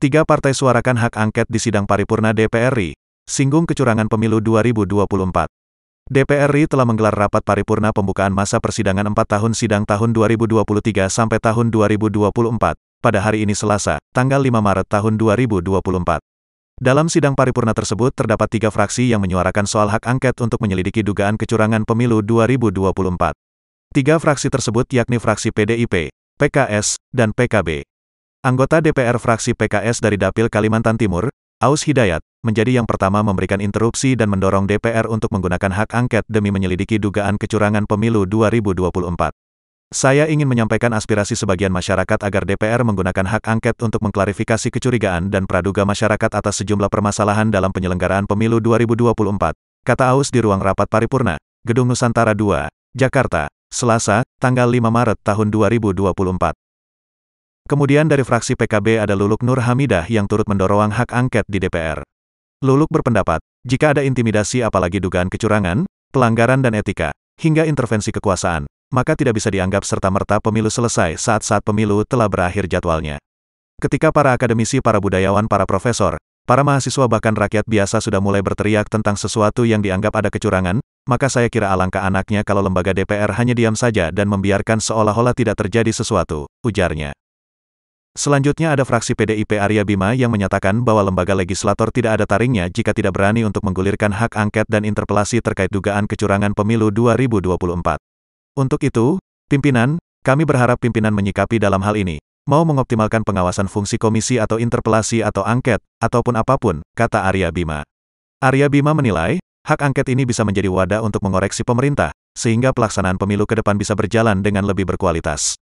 Tiga partai suarakan hak angket di sidang paripurna DPR RI, singgung kecurangan pemilu 2024. DPR RI telah menggelar rapat paripurna pembukaan masa persidangan 4 tahun sidang tahun 2023 sampai tahun 2024, pada hari ini Selasa, tanggal 5 Maret tahun 2024. Dalam sidang paripurna tersebut terdapat tiga fraksi yang menyuarakan soal hak angket untuk menyelidiki dugaan kecurangan pemilu 2024. Tiga fraksi tersebut yakni fraksi PDIP, PKS, dan PKB. Anggota DPR fraksi PKS dari Dapil Kalimantan Timur, Aus Hidayat, menjadi yang pertama memberikan interupsi dan mendorong DPR untuk menggunakan hak angket demi menyelidiki dugaan kecurangan pemilu 2024. Saya ingin menyampaikan aspirasi sebagian masyarakat agar DPR menggunakan hak angket untuk mengklarifikasi kecurigaan dan praduga masyarakat atas sejumlah permasalahan dalam penyelenggaraan pemilu 2024, kata Aus di ruang rapat paripurna, Gedung Nusantara II, Jakarta, Selasa, tanggal 5 Maret tahun 2024. Kemudian dari fraksi PKB ada Luluk Nur Hamidah yang turut mendorong hak angket di DPR. Luluk berpendapat, jika ada intimidasi apalagi dugaan kecurangan, pelanggaran dan etika, hingga intervensi kekuasaan, maka tidak bisa dianggap serta-merta pemilu selesai saat-saat pemilu telah berakhir jadwalnya. Ketika para akademisi, para budayawan, para profesor, para mahasiswa bahkan rakyat biasa sudah mulai berteriak tentang sesuatu yang dianggap ada kecurangan, maka saya kira alangkah anaknya kalau lembaga DPR hanya diam saja dan membiarkan seolah-olah tidak terjadi sesuatu, ujarnya. Selanjutnya ada fraksi PDIP Arya Bima yang menyatakan bahwa lembaga legislator tidak ada taringnya jika tidak berani untuk menggulirkan hak angket dan interpelasi terkait dugaan kecurangan pemilu 2024. Untuk itu, pimpinan, kami berharap pimpinan menyikapi dalam hal ini. Mau mengoptimalkan pengawasan fungsi komisi atau interpelasi atau angket, ataupun apapun, kata Arya Bima. Arya Bima menilai, hak angket ini bisa menjadi wadah untuk mengoreksi pemerintah, sehingga pelaksanaan pemilu ke depan bisa berjalan dengan lebih berkualitas.